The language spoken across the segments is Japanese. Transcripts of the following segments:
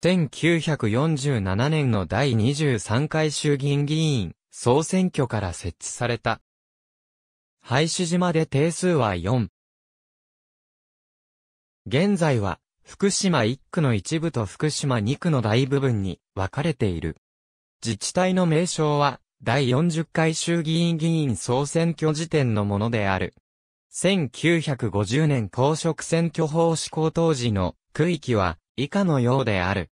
1947年の第23回衆議院議員総選挙から設置された。廃止島で定数は4。現在は福島1区の一部と福島2区の大部分に分かれている。自治体の名称は第40回衆議院議員総選挙時点のものである。1950年公職選挙法施行当時の区域は以下のようである。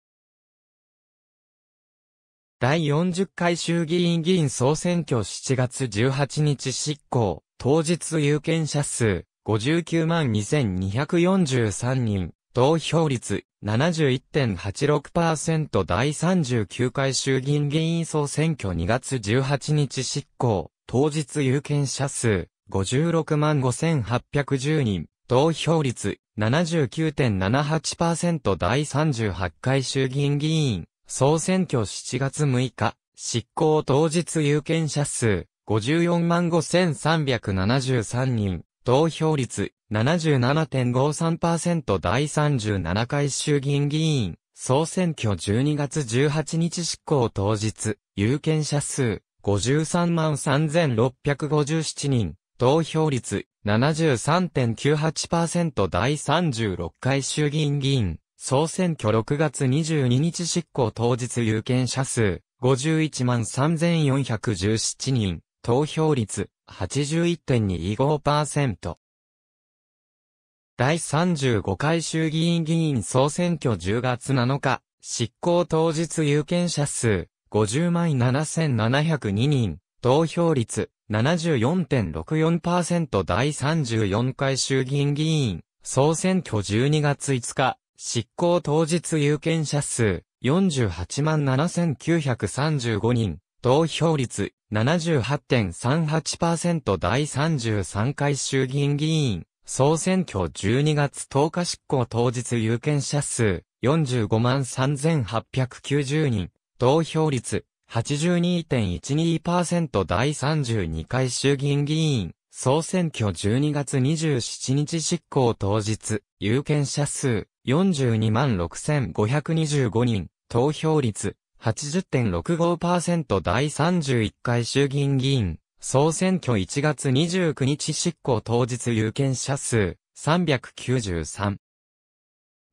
第40回衆議院議員総選挙7月18日執行、当日有権者数59万2243人、投票率71.86%第39回衆議院議員総選挙2月18日執行、当日有権者数56万5810人、投票率79.78%第38回衆議院議員、総選挙7月6日、執行当日有権者数、54万5373人、投票率77.53%第37回衆議院議員、総選挙12月18日執行当日、有権者数、53万3657人、投票率73.98%第36回衆議院議員、総選挙6月22日執行当日有権者数、51万3417人、投票率81.25%。第35回衆議院議員総選挙10月7日、執行当日有権者数、50万7702人、投票率74.64%第34回衆議院議員、総選挙12月5日、執行当日有権者数、48万7935人、投票率78.38%第33回衆議院議員、総選挙12月10日執行当日有権者数、45万3890人、投票率82.12%第32回衆議院議員、総選挙12月27日執行当日、有権者数42 6525人、投票率80.65%第31回衆議院議員、総選挙1月29日執行当日有権者数393。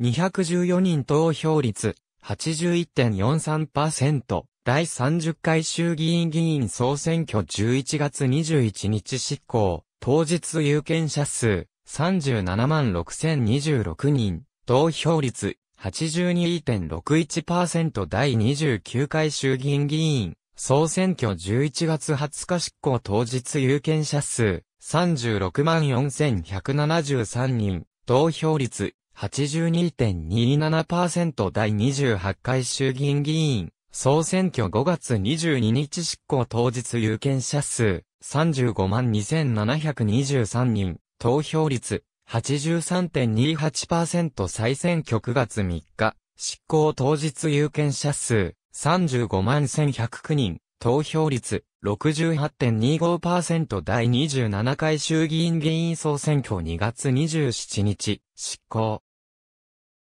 214人投票率81.43%。第30回衆議院議員総選挙11月21日執行、当日有権者数37万6026人、投票率82.61%第29回衆議院議員、総選挙11月20日執行当日有権者数36万4173人、投票率82.27%第28回衆議院議員、総選挙5月22日執行当日有権者数35万2723人、投票率83.28%再選挙9月3日、執行当日有権者数35万1109人、投票率68.25%第27回衆議院議員総選挙2月27日、執行。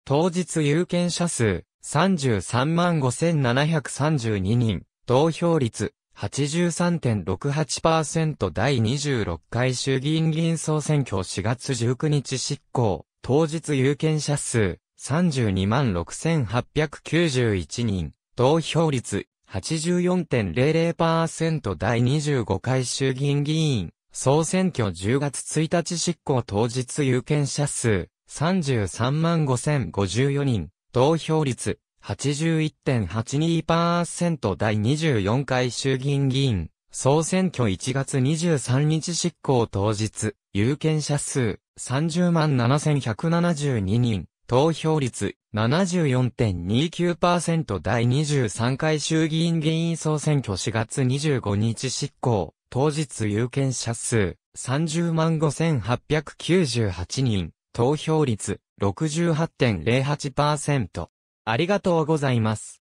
当日有権者数33万5732人、投票率83.68%第26回衆議院議員総選挙4月19日執行、当日有権者数32万6891人、投票率84.00%第25回衆議院議員、総選挙10月1日執行当日有権者数33万5054人、投票率81.82%第24回衆議院議員、総選挙1月23日執行当日、有権者数30万7172人、投票率74.29%第23回衆議院議員総選挙4月25日執行、当日有権者数30万5898人、投票率68.08%。ありがとうございます。